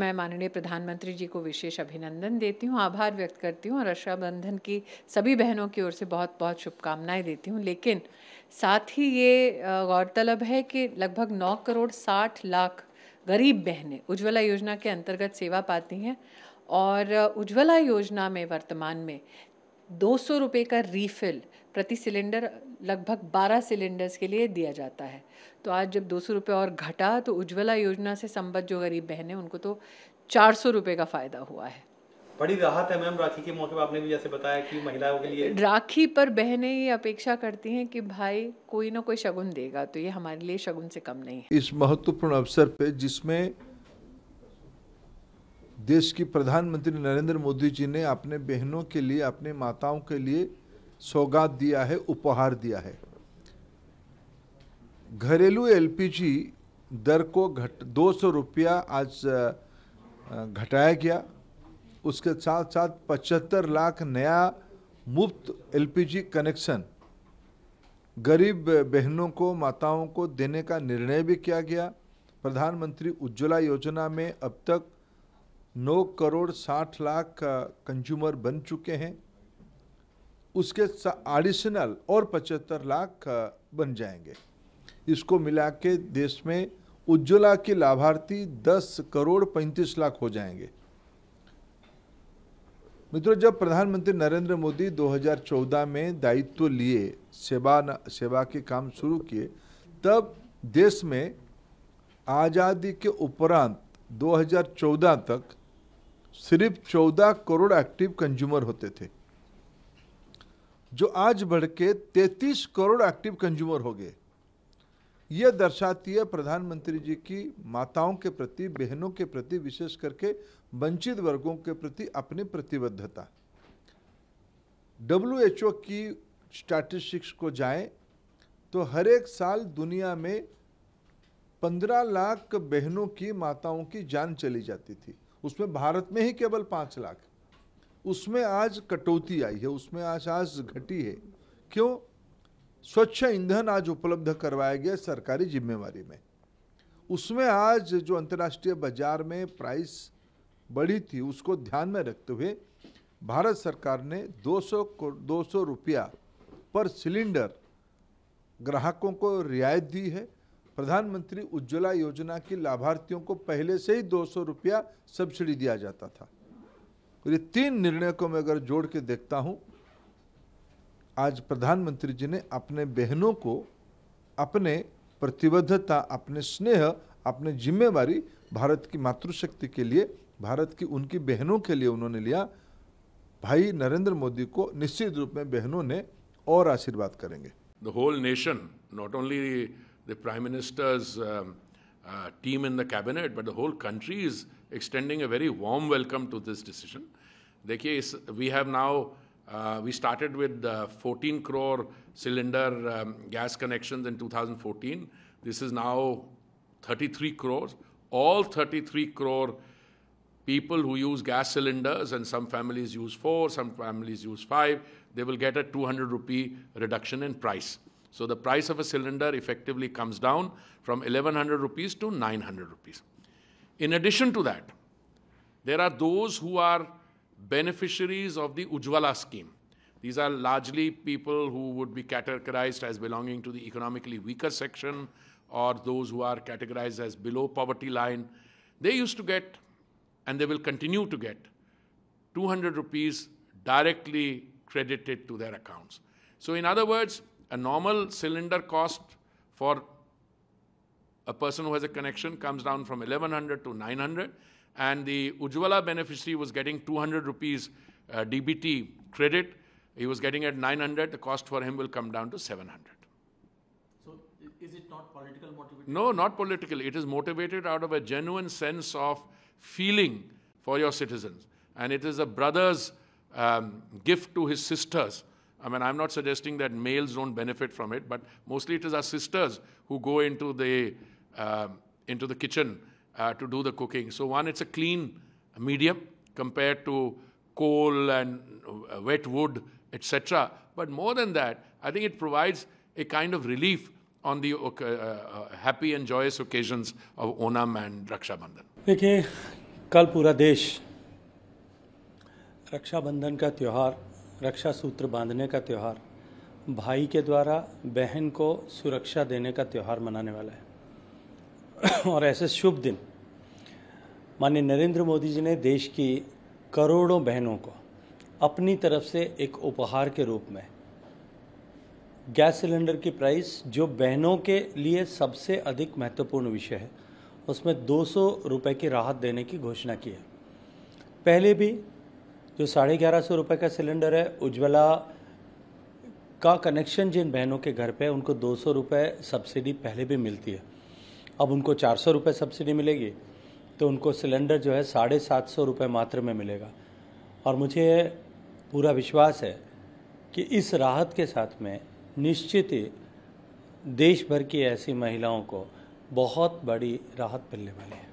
मैं माननीय प्रधानमंत्री जी को विशेष अभिनंदन देती हूँ आभार व्यक्त करती हूँ और रक्षाबंधन की सभी बहनों की ओर से बहुत बहुत शुभकामनाएं देती हूँ लेकिन साथ ही ये गौरतलब है कि लगभग नौ करोड़ साठ लाख गरीब बहनें उज्ज्वला योजना के अंतर्गत सेवा पाती हैं और उज्ज्वला योजना में वर्तमान में दो सौ का रीफिल प्रति सिलेंडर लगभग 12 सिलेंडर्स के लिए दिया जाता है तो आज जब दो सौ और घटा तो उज्ज्वला योजना से संबद्ध जो गरीब बहनें उनको तो चार सौ का फ़ायदा हुआ है बड़ी राहत है मैम राखी के मौके पर आपने भी जैसे बताया कि महिलाओं के लिए राखी पर बहनें ये अपेक्षा करती हैं कि भाई कोई ना कोई शगुन देगा तो ये हमारे लिए शगुन से कम नहीं है इस महत्वपूर्ण अवसर पे जिसमें देश की प्रधानमंत्री नरेंद्र मोदी जी ने अपने बहनों के लिए अपने माताओं के लिए सौगात दिया है उपहार दिया है घरेलू एलपीजी दर को घट दो सौ रुपया आज घटाया गया उसके साथ साथ पचहत्तर लाख नया मुफ्त एलपीजी कनेक्शन गरीब बहनों को माताओं को देने का निर्णय भी किया गया प्रधानमंत्री उज्ज्वला योजना में अब तक नौ करोड़ साठ लाख कंज्यूमर बन चुके हैं उसके एडिशनल और पचहत्तर लाख बन जाएंगे इसको मिला के देश में उज्ज्वला के लाभार्थी दस करोड़ पैंतीस लाख हो जाएंगे मित्रों जब प्रधानमंत्री नरेंद्र मोदी 2014 में दायित्व लिए सेवा सेवा के काम शुरू किए तब देश में आज़ादी के उपरांत 2014 तक सिर्फ 14 करोड़ एक्टिव कंज्यूमर होते थे जो आज बढ़ के तैतीस करोड़ एक्टिव कंज्यूमर हो गए यह दर्शाती है प्रधानमंत्री जी की माताओं के प्रति बहनों के प्रति विशेष करके वंचित वर्गों के प्रति अपनी प्रतिबद्धता डब्ल्यू की स्टैटिस्टिक्स को जाएं तो हर एक साल दुनिया में पंद्रह लाख बहनों की माताओं की जान चली जाती थी उसमें भारत में ही केवल पाँच लाख उसमें आज कटौती आई है उसमें आज आज घटी है क्यों स्वच्छ ईंधन आज उपलब्ध करवाया गया सरकारी जिम्मेवारी में उसमें आज जो अंतर्राष्ट्रीय बाजार में प्राइस बढ़ी थी उसको ध्यान में रखते हुए भारत सरकार ने 200 दो सौ रुपया पर सिलेंडर ग्राहकों को रियायत दी है प्रधानमंत्री उज्ज्वला योजना के लाभार्थियों को पहले से ही दो सौ रुपया सब्सिडी दिया जाता था ये तीन निर्णय को मैं अगर जोड़ के देखता हूं आज प्रधानमंत्री जी ने अपने बहनों को अपने प्रतिबद्धता अपने स्नेह अपने जिम्मेवारी भारत की मातृशक्ति के लिए भारत की उनकी बहनों के लिए उन्होंने लिया भाई नरेंद्र मोदी को निश्चित रूप में बहनों ने और आशीर्वाद करेंगे the whole nation not only the Prime Minister's um, uh, team in the cabinet, but the whole country is extending a very warm welcome to this decision. The case we have now, uh, we started with uh, 14 crore cylinder um, gas connections in 2014. This is now 33 crores. All 33 crore people who use gas cylinders, and some families use four, some families use five, they will get a 200 rupee reduction in price. So the price of a cylinder effectively comes down from 1100 rupees to 900 rupees. In addition to that, there are those who are beneficiaries of the Ujwala scheme. These are largely people who would be categorized as belonging to the economically weaker section or those who are categorized as below poverty line. They used to get, and they will continue to get, 200 rupees directly credited to their accounts. So, in other words, a normal cylinder cost for a person who has a connection comes down from 1100 to 900 and the Ujwala beneficiary was getting 200 rupees uh, DBT credit. He was getting at 900. The cost for him will come down to 700. So is it not political motivated? No, not political. It is motivated out of a genuine sense of feeling for your citizens. And it is a brother's um, gift to his sisters I mean, I'm not suggesting that males don't benefit from it, but mostly it is our sisters who go into the um, into the kitchen uh, to do the cooking. So one, it's a clean medium compared to coal and uh, wet wood, etc. But more than that, I think it provides a kind of relief on the uh, uh, happy and joyous occasions of Onam and Raksha Bandhan. देखिए कल पूरा देश रक्षाबंधन का रक्षा सूत्र बांधने का त्यौहार भाई के द्वारा बहन को सुरक्षा देने का त्यौहार मनाने वाला है और ऐसे शुभ दिन माननीय नरेंद्र मोदी जी ने देश की करोड़ों बहनों को अपनी तरफ से एक उपहार के रूप में गैस सिलेंडर की प्राइस जो बहनों के लिए सबसे अधिक महत्वपूर्ण विषय है उसमें दो सौ रुपये की राहत देने की घोषणा की है पहले भी जो साढ़े ग्यारह सौ रुपये का सिलेंडर है उज्ज्वला का कनेक्शन जिन बहनों के घर पे है उनको दो सौ रुपये सब्सिडी पहले भी मिलती है अब उनको चार सौ रुपये सब्सिडी मिलेगी तो उनको सिलेंडर जो है साढ़े सात सौ रुपये मात्र में मिलेगा और मुझे पूरा विश्वास है कि इस राहत के साथ में निश्चित ही देश भर की ऐसी महिलाओं को बहुत बड़ी राहत मिलने वाली है